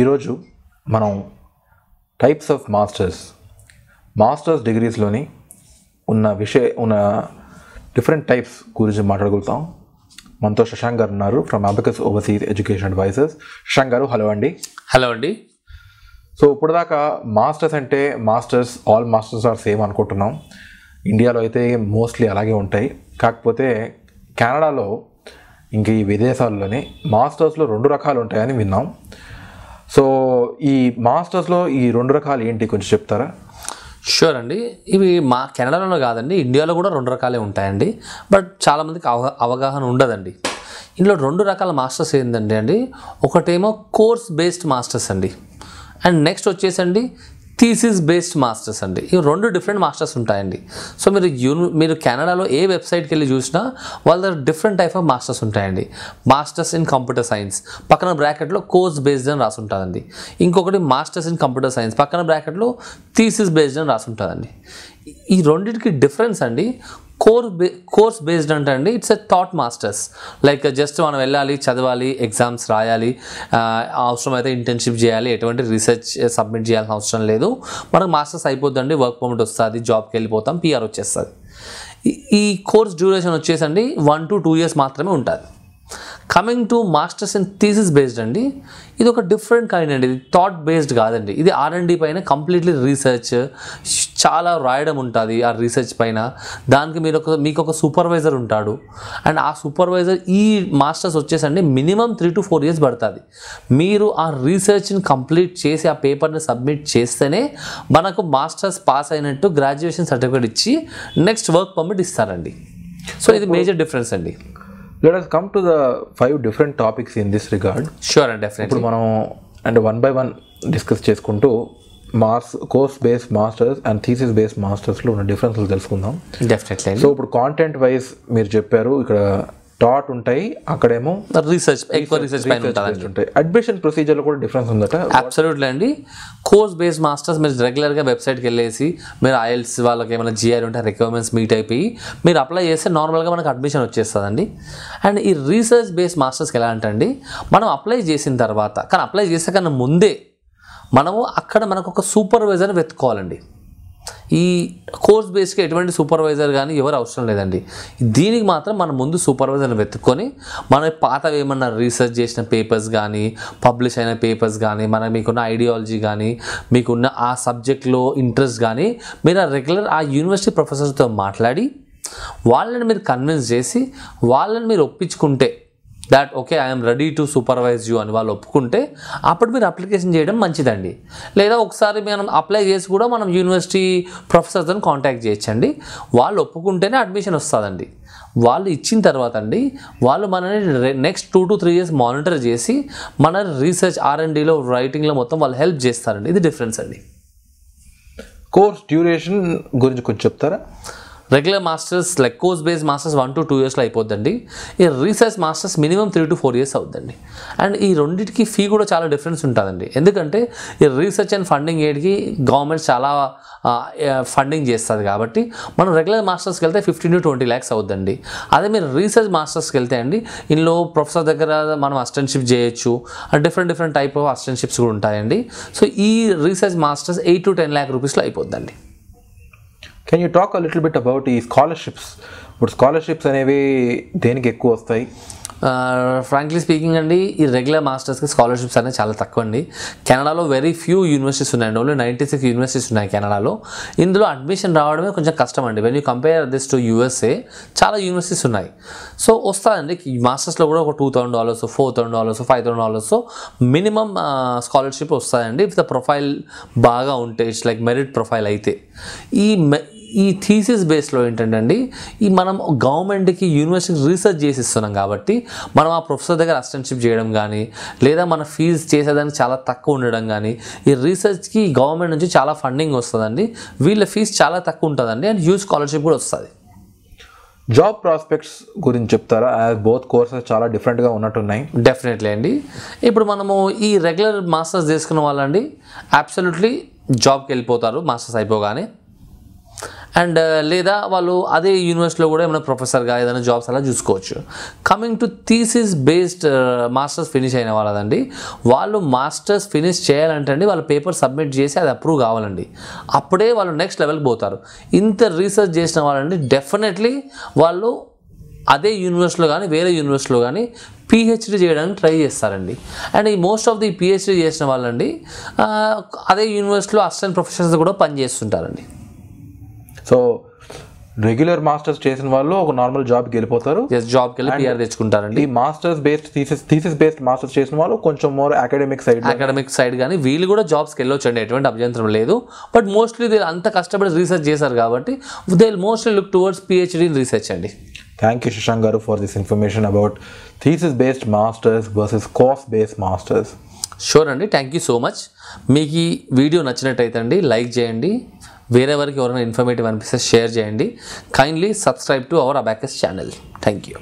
ఈరోజు మనం types of masters masters డిగ్రీస్లోని ఉన్న విషయ ఉన్న డిఫరెంట్ టైప్స్ గురించి మాట్లాడుగుతాం మనతో శశాంక్ గారు ఉన్నారు from Abacus overseas education advisers Shashank గారు హలో అండి హలో అండి సో ఇప్పుడు దాకా మాస్టర్స్ అంటే masters all masters are same అనుకుంటున్నాం ఇండియాలో అయితే మోస్ట్లీ అలాగే ఉంటాయి కాకపోతే కెనడాలో ఇంక ఈ విదేశాల్లోనే మాస్టర్స్లో రెండు రకాలు ఉంటాయని విన్నాం సో ఈ మాస్టర్స్లో ఈ రెండు రకాలు ఏంటి కొంచెం చెప్తారా షూర్ అండి ఇవి మా కెనడాలోనే కాదండి ఇండియాలో కూడా రెండు రకాలే ఉంటాయండి బట్ చాలామందికి అవగా అవగాహన ఉండదండి ఇందులో రెండు రకాల మాస్టర్స్ ఏంటంటే అండి ఒకటేమో కోర్స్ బేస్డ్ మాస్టర్స్ అండి అండ్ నెక్స్ట్ వచ్చేసండి థీసిస్ బేస్డ్ మాస్టర్స్ అండి ఈ రెండు డిఫరెంట్ మాస్టర్స్ ఉంటాయండి సో మీరు యూని మీరు కెనడాలో ఏ వెబ్సైట్కి వెళ్ళి చూసినా వాళ్ళ దగ్గర డిఫరెంట్ టైప్ ఆఫ్ మాస్టర్స్ ఉంటాయండి మాస్టర్స్ ఇన్ కంప్యూటర్ సైన్స్ పక్కన బ్రాకెట్లో కోర్స్ బేస్డ్ అని రాసి ఉంటుందండి ఇంకొకటి మాస్టర్స్ ఇన్ కంప్యూటర్ సైన్స్ పక్కన బ్రాకెట్లో థీసిస్ బేస్డ్ అని రాసి ఉంటుందండి ఈ రెండింటికి డిఫరెన్స్ అండి కోర్ బే కోర్స్ బేస్డ్ అంటే అండి it's a taught masters like just మనం వెళ్ళాలి చదవాలి ఎగ్జామ్స్ రాయాలి అవసరమైతే ఇంటర్న్షిప్ చేయాలి ఎటువంటి రీసెర్చ్ సబ్మిట్ చేయాల్సిన అవసరం లేదు మనకు మాస్టర్స్ అయిపోద్దండి వర్క్ పర్మిట్ వస్తుంది జాబ్కి వెళ్ళిపోతాం పిఆర్ వచ్చేస్తుంది ఈ కోర్స్ డ్యూరేషన్ వచ్చేసండి వన్ టు టూ ఇయర్స్ మాత్రమే ఉంటుంది coming to masters and thesis based అండి ఇది ఒక డిఫరెంట్ కైండ్ అండి ఇది థాట్ బేస్డ్ కాదండి ఇది ఆర్ఎండి పైన కంప్లీట్లీ రీసెర్చ్ చాలా రాయడం ఉంటుంది ఆ రీసెర్చ్ పైన దానికి మీరు ఒక మీకు ఒక సూపర్వైజర్ ఉంటాడు అండ్ ఆ సూపర్వైజర్ ఈ మాస్టర్స్ వచ్చేసండి minimum three to four years పడుతుంది మీరు ఆ రీసెర్చ్ని కంప్లీట్ చేసి ఆ పేపర్ని సబ్మిట్ చేస్తేనే మనకు మాస్టర్స్ పాస్ అయినట్టు గ్రాడ్యుయేషన్ సర్టిఫికేట్ ఇచ్చి నెక్స్ట్ వర్క్ పర్మిట్ ఇస్తారండి సో ఇది మేజర్ డిఫరెన్స్ అండి let us come to the five different topics in this regard sure and definite ఇప్పుడు మనం అండ్ వన్ బై వన్ డిస్కస్ చేసుకుంటూ మాస్ course base masters and thesis base మాస్టర్స్లో ఉన్న డిఫరెన్స్లు తెలుసుకుందాం డెఫినెట్లీ సో ఇప్పుడు కాంటెంట్ వైజ్ మీరు చెప్పారు ఇక్కడ డాట్ ఉంటాయి అక్కడేమో రీసెర్చ్ ఎక్కువ రీసెర్చ్ పైన ఉంటాయి అడ్మిషన్ ప్రొసీజర్లో కూడా డిఫరెన్స్ ఉందట అబ్సల్యూట్లీ అండి కోర్స్ బేస్ మాస్టర్స్ మీరు రెగ్యులర్గా వెబ్సైట్కి వెళ్ళేసి మీరు ఐఎల్స్ వాళ్ళకి ఏమైనా జిఆర్ ఉంటే రిక్వైర్మెంట్స్ మీట్ అయిపోయి మీరు అప్లై చేస్తే నార్మల్గా మనకు అడ్మిషన్ వచ్చేస్తుందండి అండ్ ఈ రీసెర్చ్ బేస్ మాస్టర్స్కి ఎలా అంటే మనం అప్లై చేసిన తర్వాత కానీ అప్లై చేసే కన్నా ముందే మనము అక్కడ మనకు ఒక సూపర్వైజర్ వెతుక్కోవాలండి ఈ కోర్స్ బేస్గా ఎటువంటి సూపర్వైజర్ కానీ ఎవరు అవసరం లేదండి దీనికి మాత్రం మనం ముందు సూపర్వైజర్ని వెతుక్కొని మన పాత ఏమన్నా రీసెర్చ్ చేసిన పేపర్స్ కానీ పబ్లిష్ అయిన పేపర్స్ కానీ మన మీకున్న ఐడియాలజీ కానీ మీకున్న ఆ సబ్జెక్ట్లో ఇంట్రెస్ట్ కానీ మీరు ఆ రెగ్యులర్ ఆ యూనివర్సిటీ ప్రొఫెసర్తో మాట్లాడి వాళ్ళని మీరు కన్విన్స్ చేసి వాళ్ళని మీరు ఒప్పించుకుంటే that okay I'm ready to supervise you అని వాళ్ళు ఒప్పుకుంటే అప్పుడు మీరు అప్లికేషన్ చేయడం మంచిదండి లేదా ఒకసారి మనం అప్లై చేసి కూడా మనం యూనివర్సిటీ ప్రొఫెసర్తో కాంటాక్ట్ చేయొచ్చండి వాళ్ళు ఒప్పుకుంటేనే అడ్మిషన్ వస్తుందండి వాళ్ళు ఇచ్చిన తర్వాత అండి వాళ్ళు మనని next two to three years monitor చేసి మన రీసెర్చ్ ఆర్ఎండ్లో రైటింగ్లో మొత్తం వాళ్ళు హెల్ప్ చేస్తారండి ఇది డిఫరెన్స్ అండి కోర్స్ డ్యూరేషన్ గురించి కొంచెం చెప్తారా regular masters like course based masters one to two ఇయర్స్లో అయిపోద్దండి ఈ research masters minimum three to four years అవుతుందండి అండ్ ఈ రెండింటికి ఫీ కూడా చాలా డిఫరెన్స్ ఉంటుందండి ఎందుకంటే ఈ రీసెర్చ్ అండ్ ఫండింగ్ ఎయిడ్కి గవర్నమెంట్ చాలా ఫండింగ్ చేస్తుంది కాబట్టి మనం రెగ్యులర్ మాస్టర్స్కి వెళ్తే ఫిఫ్టీన్ టు ట్వంటీ ల్యాక్స్ అవుతుందండి అదే మీరు రీసెర్చ్ మాస్టర్స్కి వెళ్తే అండి ఇందులో ప్రొఫెసర్ దగ్గర మనం అసిస్టెంట్షిప్ చేయొచ్చు and different different type of assistantships కూడా ఉంటాయండి సో ఈ research masters eight to ten lakh రూపీస్లో అయిపోద్దండి can you talk a little bit about ఈ స్కాలర్షిప్స్ ఇప్పుడు స్కాలర్షిప్స్ అనేవి దేనికి ఎక్కువ వస్తాయి ఫ్రాంక్లీ స్పీకింగ్ అండి ఈ రెగ్యులర్ మాస్టర్స్కి స్కాలర్షిప్స్ అనేవి చాలా తక్కువ అండి కెనడాలో వెరీ ఫ్యూ యూనివర్సిటీస్ ఉన్నాయండి ఓన్లీ నైంటీ సిక్స్ యూనివర్సిటీస్ ఉన్నాయి కెనడాలో ఇందులో అడ్మిషన్ రావడమే కొంచెం కష్టం అండి when you compare this to USA చాలా యూనివర్సిటీస్ ఉన్నాయి సో వస్తుందండి మాస్టర్స్లో కూడా ఒక two thousand dollars four thousand dollars five thousand dollars minimum scholarship వస్తాయండి ఇఫ్ ద ప్రొఫైల్ బాగా ఉంటే ఇట్స్ లైక్ మెరిట్ ప్రొఫైల్ అయితే ఈ ఈ థీసిస్ బేస్లో ఏంటంటే అండి ఈ మనం గవర్నమెంట్కి యూనివర్సిటీకి రీసెర్చ్ చేసి ఇస్తున్నాం కాబట్టి మనం ఆ ప్రొఫెసర్ దగ్గర అసిస్టెంట్షిప్ చేయడం కానీ లేదా మన ఫీజు చేసేదానికి చాలా తక్కువ ఉండడం కానీ ఈ రీసెర్చ్కి గవర్నమెంట్ నుంచి చాలా ఫండింగ్ వస్తుందండి వీళ్ళ ఫీజు చాలా తక్కువ ఉంటుందండి అండ్ హ్యూజ్ స్కాలర్షిప్ కూడా వస్తుంది జాబ్ ప్రాస్పెక్ట్స్ గురించి చెప్తారా బోత్ కోర్సెస్ చాలా డిఫరెంట్గా ఉన్నట్టున్నాయి డెఫినెట్లీ అండి ఇప్పుడు మనము ఈ రెగ్యులర్ మాస్టర్స్ చేసుకున్న వాళ్ళండి అబ్సల్యూట్లీ జాబ్కి వెళ్ళిపోతారు మాస్టర్స్ అయిపోగానే అండ్ లేదా వాళ్ళు అదే యూనివర్సిటీలో కూడా ఏమైనా ప్రొఫెసర్గా ఏదైనా జాబ్స్ అలా చూసుకోవచ్చు coming to thesis based masters finish అయిన వాళ్ళదండి వాళ్ళు మాస్టర్స్ ఫినిష్ చేయాలంటే అండి వాళ్ళ పేపర్ సబ్మిట్ చేసి అది అప్రూవ్ కావాలండి అప్పుడే వాళ్ళు నెక్స్ట్ లెవెల్కి పోతారు ఇంత రీసెర్చ్ చేసిన వాళ్ళండి డెఫినెట్లీ వాళ్ళు అదే యూనివర్సిటీలో కానీ వేరే యూనివర్సిటీలో కానీ పిహెచ్డి చేయడానికి ట్రై చేస్తారండి అండ్ ఈ మోస్ట్ ఆఫ్ ది పిహెచ్డి చేసిన వాళ్ళండి అదే యూనివర్సిటీలో అసిస్టెంట్ ప్రొఫెసర్స్ కూడా పనిచేస్తుంటారండి సో రెగ్యులర్ మాస్టర్స్ చేసిన వాళ్ళు ఒక నార్మల్ జాబ్కి వెళ్ళిపోతారు జాబ్కి వెళ్ళి పిఆర్ తెచ్చుకుంటారండి masters based theses theses based masters చేసిన వాళ్ళు కొంచెం more academic side academic side కానీ వీళ్ళు కూడా జాబ్స్కి వెళ్ళొచ్చండి ఎటువంటి అభ్యంతరం లేదు బట్ మోస్ట్లీ దీని అంత కష్టపడి రీసెర్చ్ చేశారు కాబట్టి they mostly look towards PhD in research అండి థ్యాంక్ యూ శశాంక్ గారు for this information about theses based masters versus course based masters sure అండి థ్యాంక్ యూ సో మచ్ మీకు ఈ వీడియో నచ్చినట్టయితే అండి లైక్ చేయండి వేరే వారికి ఎవరైనా ఇన్ఫర్మేటివ్ అనిపిస్తే షేర్ చేయండి kindly subscribe to our Abacus channel thank you